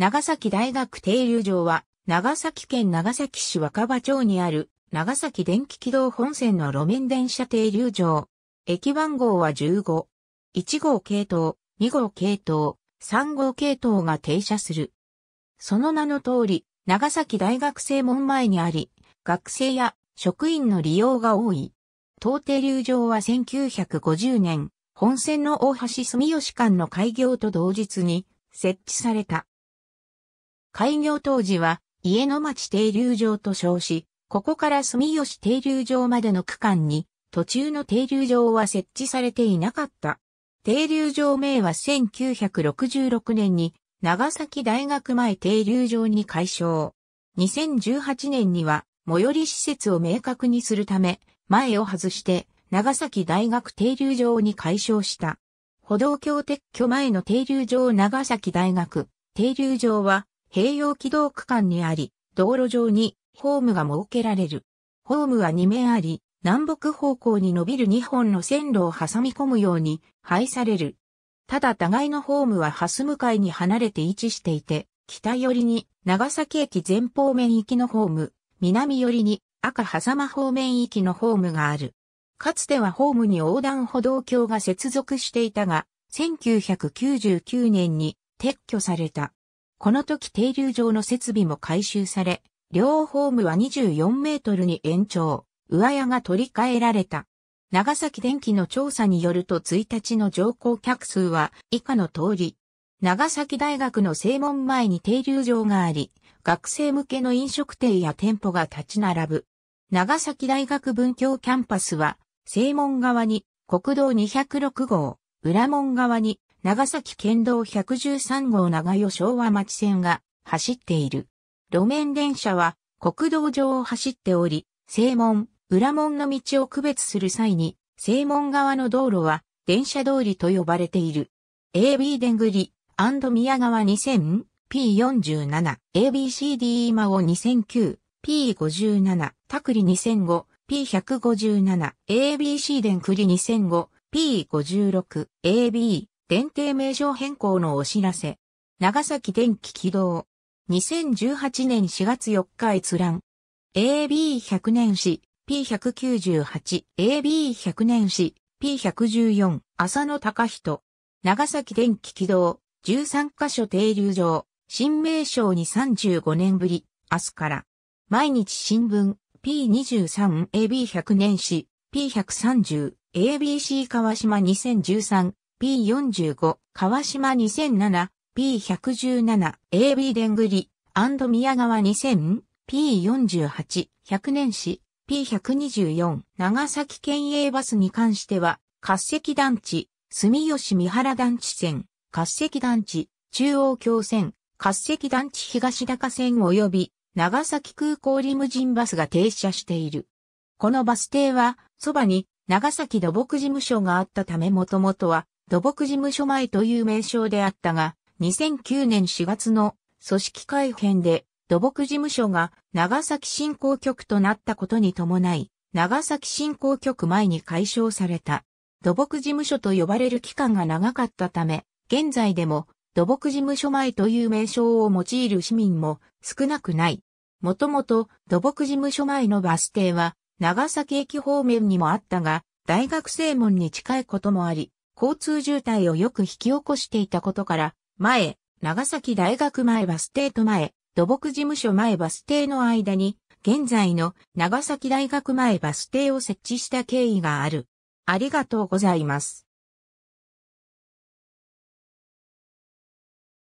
長崎大学停留場は、長崎県長崎市若葉町にある、長崎電気軌道本線の路面電車停留場。駅番号は15。1号系統、2号系統、3号系統が停車する。その名の通り、長崎大学生門前にあり、学生や職員の利用が多い。当停留場は1950年、本線の大橋住吉間の開業と同日に設置された。開業当時は、家の町停留場と称し、ここから住吉停留場までの区間に、途中の停留場は設置されていなかった。停留場名は1966年に長崎大学前停留場に解消。2018年には最寄り施設を明確にするため、前を外して長崎大学停留場に解消した。歩道橋撤去前の停留場長崎大学停留場は併用軌道区間にあり、道路上にホームが設けられる。ホームは2面あり、南北方向に伸びる2本の線路を挟み込むように配される。ただ互いのホームは蓮向かいに離れて位置していて、北寄りに長崎駅前方面行きのホーム、南寄りに赤狭間方面行きのホームがある。かつてはホームに横断歩道橋が接続していたが、1999年に撤去された。この時停留場の設備も改修され、両ホームは24メートルに延長、上屋が取り替えられた。長崎電機の調査によると1日の乗降客数は以下の通り、長崎大学の正門前に停留場があり、学生向けの飲食店や店舗が立ち並ぶ。長崎大学文教キャンパスは、正門側に国道206号、裏門側に長崎県道113号長与昭和町線が走っている。路面電車は国道上を走っており、正門、裏門の道を区別する際に、正門側の道路は電車通りと呼ばれている。AB でんぐり宮川 2000P47、ABCD 今を 2009P57、タクリ 2005P157、ABC でんくり 2005P56、AB、電停名称変更のお知らせ。長崎電気軌道。2018年4月4日閲覧。AB100 年史 P198、AB100 年史 P114、浅野隆人。長崎電気軌道、13カ所停留場、新名称に35年ぶり、明日から。毎日新聞、P23、AB100 年史、P130、ABC 川島2013、P45、川島2007、P117、AB でんぐり、アンド宮川2000、P48、100年史、P124、長崎県営バスに関しては、活石団地、住吉三原団地線、活石団地、中央橋線、活石団地東高線及び、長崎空港リムジンバスが停車している。このバス停は、そばに長崎土木事務所があったためもともとは土木事務所前という名称であったが、2009年4月の組織改編で土木事務所が長崎振興局となったことに伴い、長崎振興局前に解消された土木事務所と呼ばれる期間が長かったため、現在でも土木事務所前という名称を用いる市民も少なくない。もともと土木事務所前のバス停は長崎駅方面にもあったが、大学生門に近いこともあり、交通渋滞をよく引き起こしていたことから、前、長崎大学前バス停と前、土木事務所前バス停の間に、現在の長崎大学前バス停を設置した経緯がある。ありがとうございます。